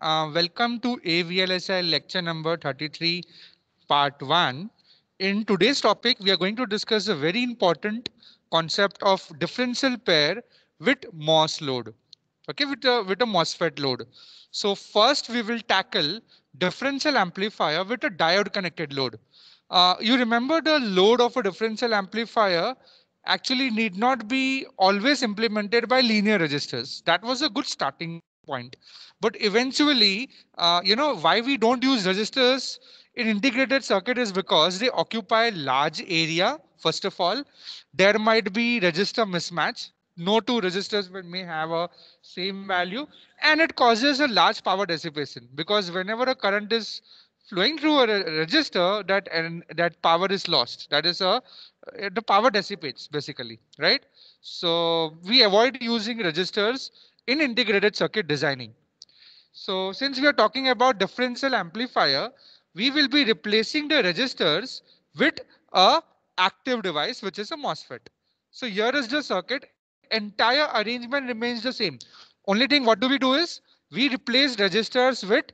Uh, welcome to AVLSI lecture number 33, part 1. In today's topic, we are going to discuss a very important concept of differential pair with MOS load. Okay, with a, with a MOSFET load. So first we will tackle differential amplifier with a diode connected load. Uh, you remember the load of a differential amplifier actually need not be always implemented by linear registers. That was a good starting point. But eventually, uh, you know, why we don't use resistors in integrated circuit is because they occupy large area. First of all, there might be resistor mismatch. No two resistors may have a same value and it causes a large power dissipation because whenever a current is flowing through a resistor that and that power is lost. That is a uh, the power dissipates basically, right? So we avoid using resistors in integrated circuit designing. So since we are talking about differential amplifier, we will be replacing the registers with a active device, which is a MOSFET. So here is the circuit. Entire arrangement remains the same. Only thing what do we do is we replace registers with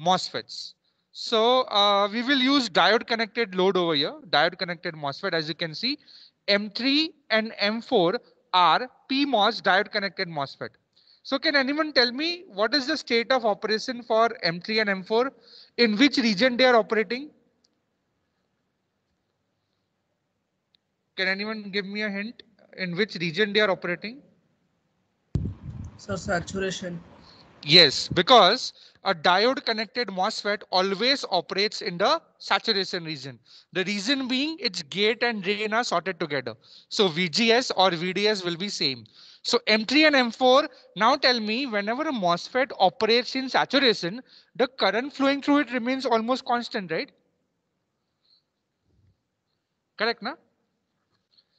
MOSFETs. So uh, we will use diode connected load over here, diode connected MOSFET as you can see. M3 and M4 are PMOS diode connected MOSFET. So can anyone tell me what is the state of operation for M3 and M4? In which region they are operating? Can anyone give me a hint? In which region they are operating? So saturation. Yes, because a diode connected MOSFET always operates in the saturation region. The reason being its gate and drain are sorted together. So VGS or VDS will be same. So M3 and M4 now tell me whenever a MOSFET operates in saturation, the current flowing through it remains almost constant, right? Correct, na?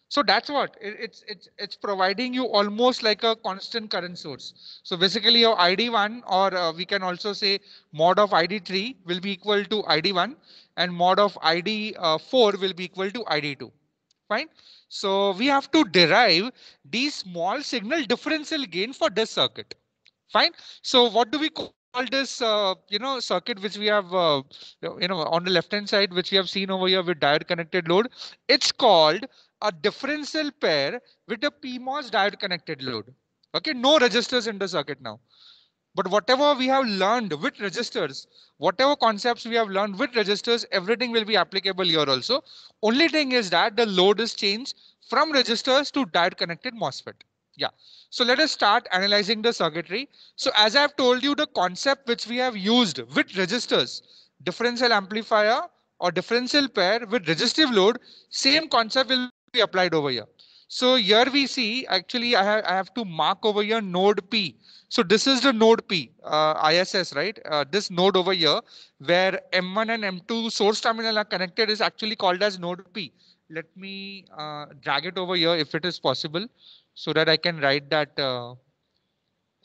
So that's what it's it's it's providing you almost like a constant current source. So basically your ID1 or uh, we can also say mod of ID3 will be equal to ID1 and mod of ID4 uh, will be equal to ID2. Fine. So we have to derive the small signal differential gain for this circuit. Fine. So what do we call this, uh, you know, circuit which we have, uh, you know, on the left hand side, which we have seen over here with diode connected load? It's called a differential pair with a PMOS diode connected load. Okay, no resistors in the circuit now. But whatever we have learned with resistors, whatever concepts we have learned with resistors, everything will be applicable here also. Only thing is that the load is changed from resistors to diode connected MOSFET. Yeah. So let us start analyzing the circuitry. So as I've told you, the concept which we have used with resistors, differential amplifier or differential pair with resistive load, same concept will be applied over here. So here we see actually I have, I have to mark over here node P. So this is the node P uh, ISS, right? Uh, this node over here where M1 and M2 source terminal are connected is actually called as node P. Let me uh, drag it over here if it is possible so that I can write that. Uh,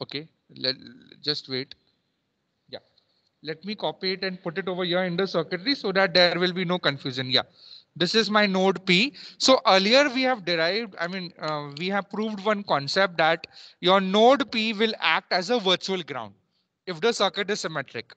okay, let, just wait. Yeah, let me copy it and put it over here in the circuitry so that there will be no confusion. Yeah this is my node P. So earlier we have derived, I mean, uh, we have proved one concept that your node P will act as a virtual ground if the circuit is symmetric,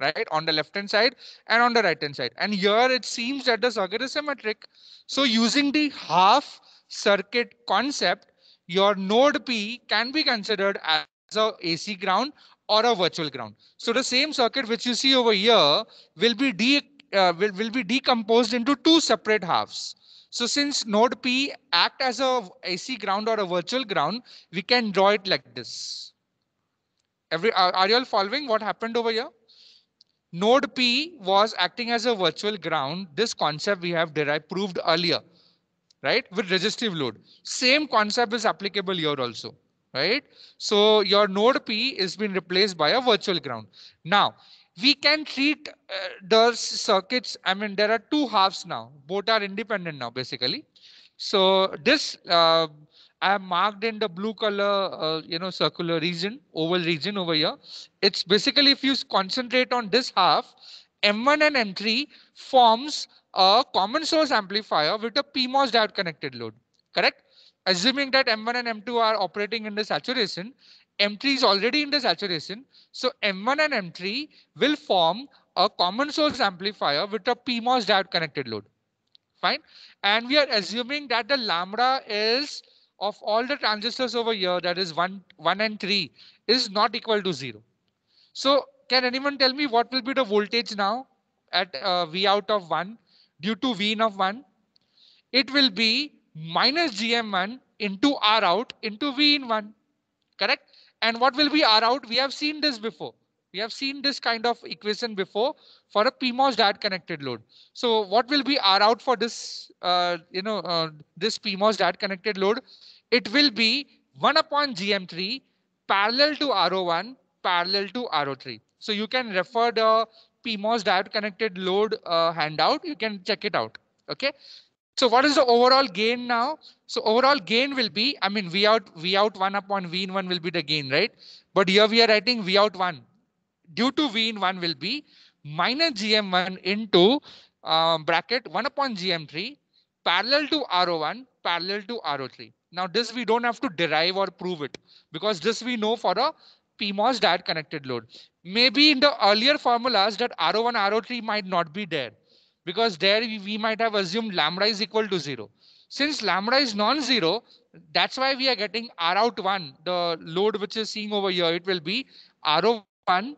right? On the left hand side and on the right hand side. And here it seems that the circuit is symmetric. So using the half circuit concept, your node P can be considered as a AC ground or a virtual ground. So the same circuit which you see over here will be de uh, will, will be decomposed into two separate halves. So since node P act as a AC ground or a virtual ground, we can draw it like this. Every, are, are you all following what happened over here? Node P was acting as a virtual ground. This concept we have derived, proved earlier, right? With resistive load. Same concept is applicable here also, right? So your node P is being replaced by a virtual ground. Now, we can treat uh, those circuits. I mean, there are two halves now. Both are independent now, basically. So this uh, I have marked in the blue color, uh, you know, circular region, oval region over here. It's basically if you concentrate on this half, M1 and M3 forms a common source amplifier with a PMOS diode connected load, correct? Assuming that M1 and M2 are operating in the saturation, M3 is already in the saturation. So M1 and M3 will form a common source amplifier with a PMOS diode connected load. Fine. And we are assuming that the lambda is of all the transistors over here, that is one, one and three is not equal to zero. So can anyone tell me what will be the voltage now at uh, V out of one due to V in of one? It will be minus GM1 into R out into V in one, correct? And what will be R out? We have seen this before. We have seen this kind of equation before for a PMOS diode connected load. So what will be R out for this, uh, you know, uh, this PMOS diode connected load? It will be 1 upon GM3 parallel to RO1 parallel to RO3. So you can refer the PMOS diode connected load uh, handout. You can check it out. Okay. So what is the overall gain now? So overall gain will be, I mean, V out, V out one upon V in one will be the gain, right? But here we are writing V out one due to V in one will be minus GM1 into um, bracket one upon GM3 parallel to RO1 parallel to RO3. Now this we don't have to derive or prove it because this we know for a PMOS diode connected load. Maybe in the earlier formulas that RO1, RO3 might not be there because there we, we might have assumed lambda is equal to zero. Since lambda is non-zero, that's why we are getting R out one, the load which is seeing over here, it will be RO one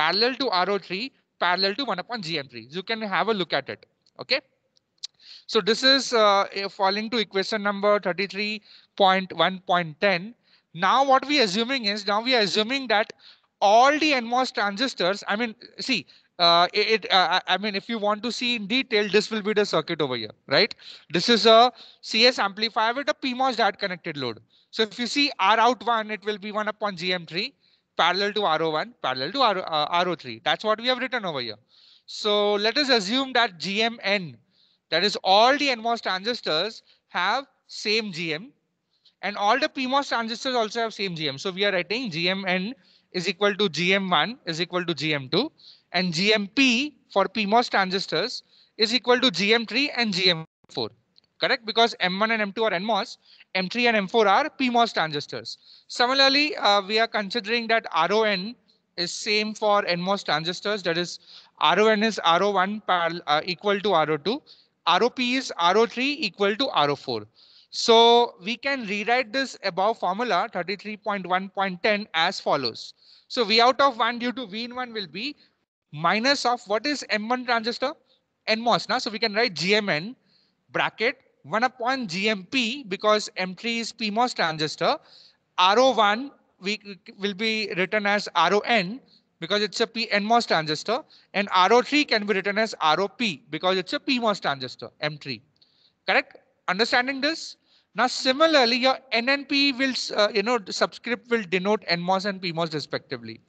parallel to RO three parallel to one upon GM three. You can have a look at it. Okay. So this is uh, falling to equation number 33.1.10. Now what we are assuming is now we are assuming that all the NMOS transistors, I mean, see, uh, it, uh, I mean, if you want to see in detail, this will be the circuit over here, right? This is a CS amplifier with a PMOS DAT connected load. So if you see R out one, it will be one upon GM3 parallel to RO1, parallel to R, uh, RO3. That's what we have written over here. So let us assume that GMN, that is all the NMOS transistors have same GM and all the PMOS transistors also have same GM. So we are writing GMN is equal to GM1 is equal to GM2 and GMP for PMOS transistors is equal to GM3 and GM4, correct? Because M1 and M2 are NMOS, M3 and M4 are PMOS transistors. Similarly, uh, we are considering that RON is same for NMOS transistors. That is, RON is RO1 parallel, uh, equal to RO2. ROP is RO3 equal to RO4. So we can rewrite this above formula 33.1.10 as follows. So V out of 1 due to V in 1 will be minus of what is M1 transistor? NMOS. Now, so we can write GMN bracket 1 upon GMP because M3 is PMOS transistor. RO1 we, will be written as RON because it's a NMOS transistor and RO3 can be written as ROP because it's a PMOS transistor, M3. Correct? Understanding this? Now, similarly, your NNP will, uh, you know, subscript will denote NMOS and PMOS respectively.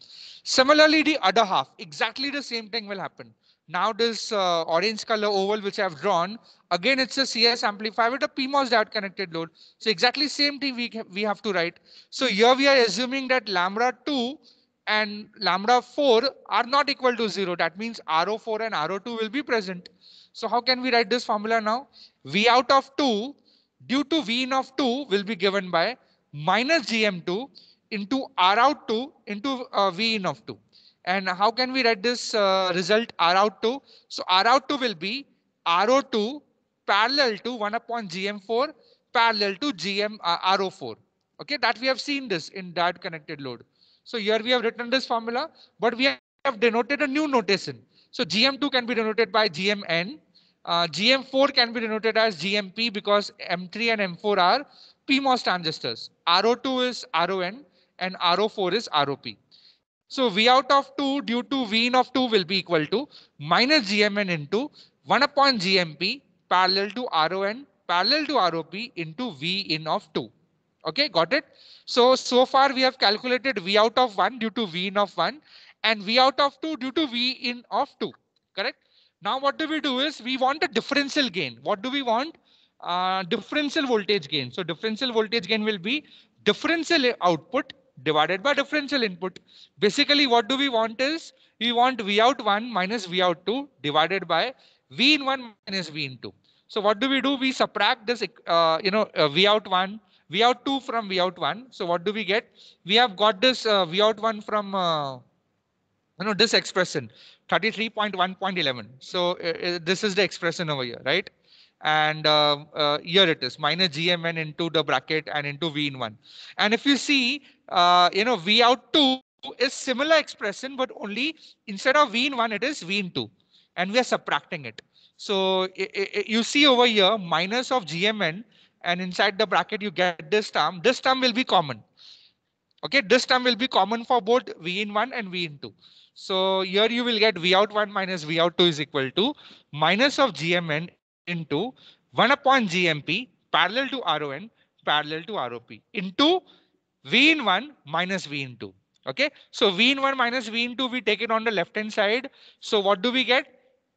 Similarly, the other half, exactly the same thing will happen. Now this uh, orange color oval which I've drawn, again it's a CS amplifier with a PMOS diode connected load. So exactly same thing we, we have to write. So here we are assuming that lambda 2 and lambda 4 are not equal to 0. That means RO4 and RO2 will be present. So how can we write this formula now? V out of 2 due to Vn of 2 will be given by minus Gm2 into R out 2 into uh, Vn of 2. And how can we write this uh, result R out 2? So R out 2 will be RO2 parallel to 1 upon Gm4 parallel to Gm uh, RO4. Okay, that we have seen this in that connected load. So here we have written this formula, but we have denoted a new notation. So GM2 can be denoted by GMN uh, GM4 can be denoted as GMP because M3 and M4 are PMOS transistors. RO2 is RON and RO4 is ROP. So V out of 2 due to V in of 2 will be equal to minus GMN into 1 upon GMP parallel to RON parallel to ROP into V in of 2. Okay, got it? So, so far we have calculated V out of 1 due to V in of 1 and V out of 2 due to V in of 2, correct? Now what do we do is we want a differential gain. What do we want? Uh, differential voltage gain. So differential voltage gain will be differential output divided by differential input. Basically what do we want is we want V out 1 minus V out 2 divided by V in 1 minus V in 2. So what do we do? We subtract this, uh, you know, uh, V out 1, V out 2 from V out 1. So what do we get? We have got this uh, V out 1 from uh, no, this expression 33.1.11. So uh, uh, this is the expression over here, right? And uh, uh, here it is minus GMN into the bracket and into V in one. And if you see, uh, you know, V out two is similar expression, but only instead of V in one, it is V in two and we are subtracting it. So it, it, you see over here minus of GMN and inside the bracket, you get this term. This term will be common. Okay, this term will be common for both V in one and V in two. So here you will get V out 1 minus V out 2 is equal to minus of GMN into 1 upon GMP parallel to RON parallel to ROP into V in 1 minus V in 2. Okay, so V in 1 minus V in 2, we take it on the left hand side. So what do we get?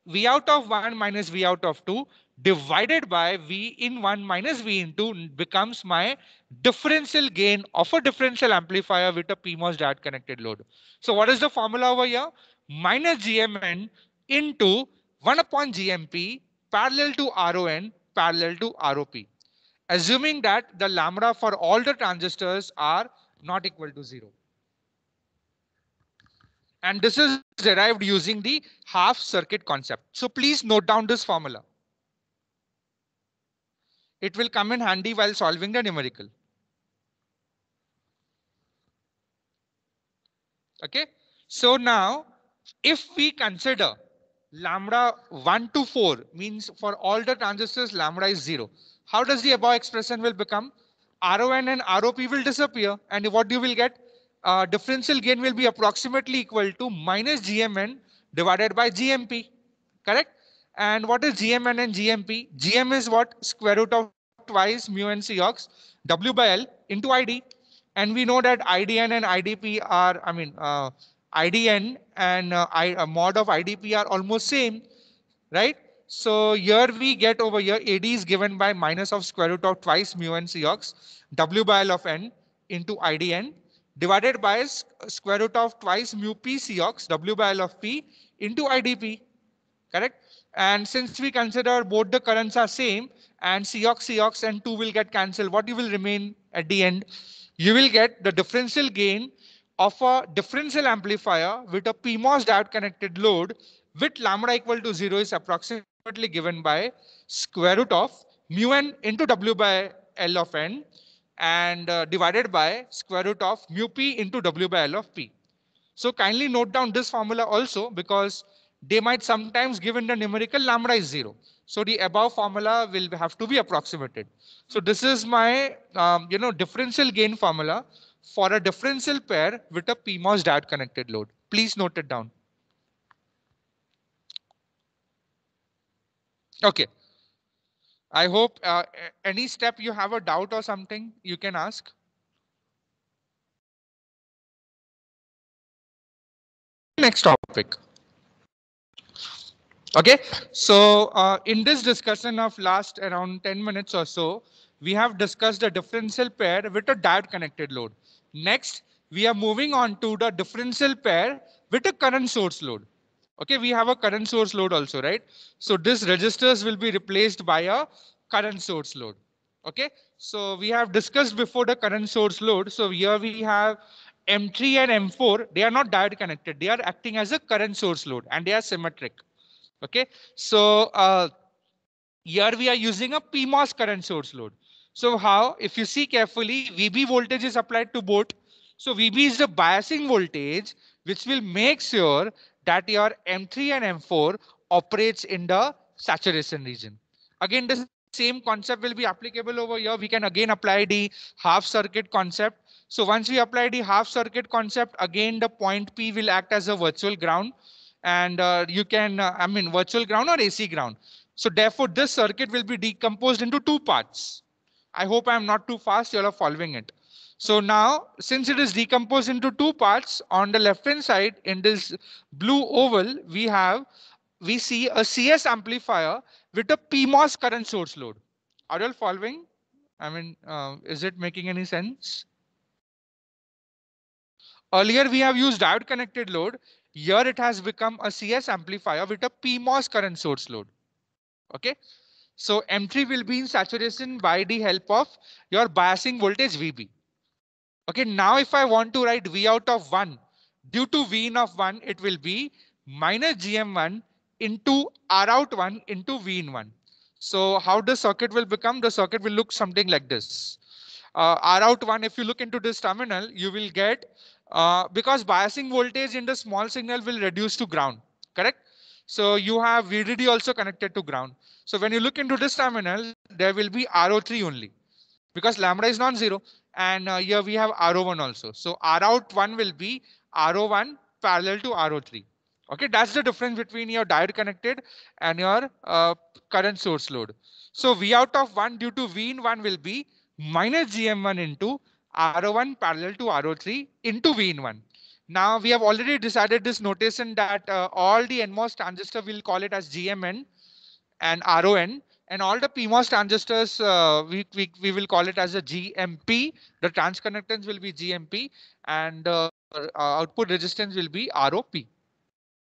V out of 1 minus V out of 2 divided by V in 1 minus V in 2 becomes my differential gain of a differential amplifier with a PMOS diode connected load. So what is the formula over here? Minus GMN into 1 upon GMP parallel to RON parallel to ROP. Assuming that the lambda for all the transistors are not equal to 0. And this is derived using the half circuit concept. So please note down this formula. It will come in handy while solving the numerical. Okay. So now if we consider lambda 1 to 4 means for all the transistors lambda is 0. How does the above expression will become? RON and ROP will disappear and what you will get? Uh, differential gain will be approximately equal to minus GMN divided by GMP. Correct? And what is GMN and GMP? GM is what? Square root of twice mu and C ox W by L into ID. And we know that IDN and IDP are, I mean, uh, IDN and uh, I, uh, mod of IDP are almost same, right? So here we get over here AD is given by minus of square root of twice mu and C ox W by L of N into IDN divided by square root of twice mu P C ox W by L of P into IDP, correct? And since we consider both the currents are same and Cox, Cox and 2 will get cancelled, what you will remain at the end? You will get the differential gain of a differential amplifier with a PMOS diode connected load with lambda equal to 0 is approximately given by square root of mu n into W by L of n and uh, divided by square root of mu p into W by L of p. So kindly note down this formula also because they might sometimes given the numerical lambda is zero. So the above formula will have to be approximated. So this is my, um, you know, differential gain formula for a differential pair with a PMOS diode connected load. Please note it down. Okay. I hope uh, any step you have a doubt or something, you can ask. Next topic. Okay, so uh, in this discussion of last around 10 minutes or so, we have discussed a differential pair with a diode connected load. Next, we are moving on to the differential pair with a current source load. Okay, we have a current source load also, right? So this resistors will be replaced by a current source load. Okay, so we have discussed before the current source load. So here we have M3 and M4, they are not diode connected. They are acting as a current source load and they are symmetric. Okay, so uh, here we are using a PMOS current source load. So how, if you see carefully, VB voltage is applied to both. So VB is the biasing voltage, which will make sure that your M3 and M4 operates in the saturation region. Again, this same concept will be applicable over here. We can again apply the half circuit concept. So once we apply the half circuit concept, again the point P will act as a virtual ground. And uh, you can, uh, I mean, virtual ground or AC ground. So therefore, this circuit will be decomposed into two parts. I hope I'm not too fast. You're following it. So now, since it is decomposed into two parts, on the left-hand side in this blue oval, we have, we see a CS amplifier with a PMOS current source load. Are you all following? I mean, uh, is it making any sense? Earlier we have used diode connected load. Here it has become a CS amplifier with a PMOS current source load. Okay, so M3 will be in saturation by the help of your biasing voltage VB. Okay, now if I want to write V out of 1, due to V in of 1, it will be minus GM1 into R out one into V in one. So how the circuit will become? The circuit will look something like this. Uh, R out one, if you look into this terminal, you will get uh, because biasing voltage in the small signal will reduce to ground, correct? So you have VDD also connected to ground. So when you look into this terminal, there will be RO3 only because lambda is non-zero and uh, here we have RO1 also. So R out 1 will be RO1 parallel to RO3. Okay, that's the difference between your diode connected and your uh, current source load. So V out of 1 due to V in 1 will be minus GM1 into RO1 parallel to RO3 into V in 1. Now we have already decided this notation that uh, all the NMOS transistor will call it as GMN and RON and all the PMOS transistors uh, we, we, we will call it as a GMP. The transconductance will be GMP and uh, uh, output resistance will be ROP.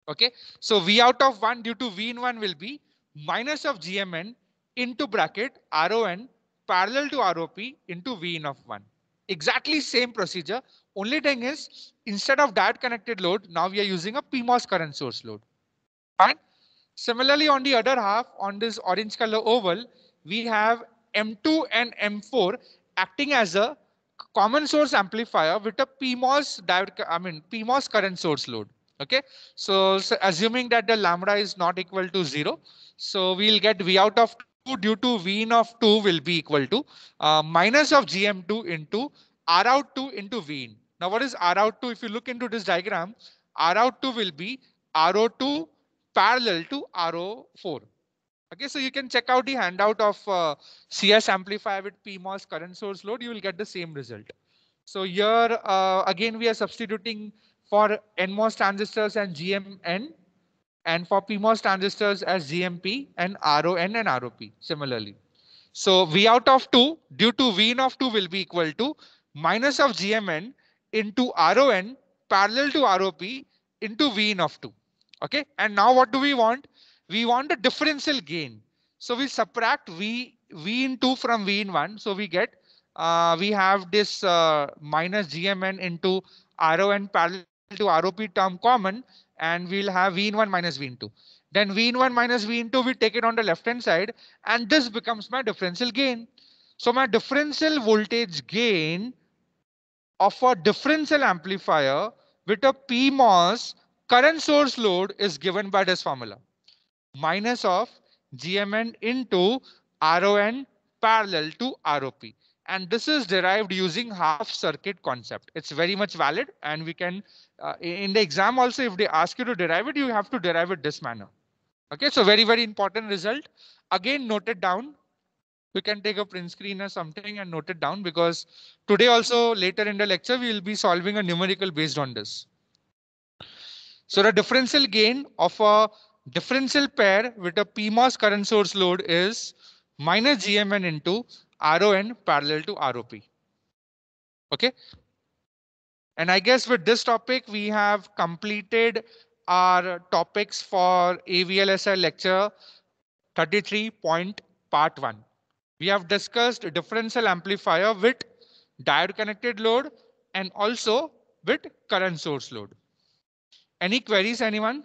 Okay, so V out of 1 due to V in 1 will be minus of GMN into bracket RON parallel to ROP into V in of 1. Exactly same procedure. Only thing is instead of diode connected load, now we are using a PMOS current source load. And Similarly, on the other half, on this orange color oval, we have M2 and M4 acting as a common source amplifier with a PMOS diode, I mean PMOS current source load. Okay, so, so, assuming that the lambda is not equal to zero, so we'll get V out of two due to V in of two will be equal to uh, minus of GM2 into R out two into V in. Now, what is R out two? If you look into this diagram, R out two will be RO2 parallel to RO4. Okay, so you can check out the handout of uh, CS amplifier with PMOS current source load. You will get the same result. So here uh, again, we are substituting for NMOS transistors and GMN and for PMOS transistors as GMP and RON and ROP similarly. So V out of 2 due to V in of 2 will be equal to minus of GMN into RON parallel to ROP into V in of 2. Okay, and now what do we want? We want the differential gain. So we subtract V, V in 2 from V in 1. So we get, uh, we have this uh, minus GMN into RON parallel to ROP term common and we'll have V in 1 minus V in 2. Then V in 1 minus V in 2, we take it on the left hand side and this becomes my differential gain. So my differential voltage gain of a differential amplifier with a PMOS current source load is given by this formula. Minus of GMN into RON parallel to ROP. And this is derived using half circuit concept. It's very much valid and we can uh, in the exam also, if they ask you to derive it, you have to derive it this manner. Okay, so very, very important result. Again, note it down. You can take a print screen or something and note it down because today also later in the lecture, we will be solving a numerical based on this. So the differential gain of a differential pair with a PMOS current source load is minus GMN into RON parallel to ROP. Okay, and I guess with this topic, we have completed our topics for AVLSI lecture 33 point part 1. We have discussed differential amplifier with diode connected load and also with current source load. Any queries, anyone?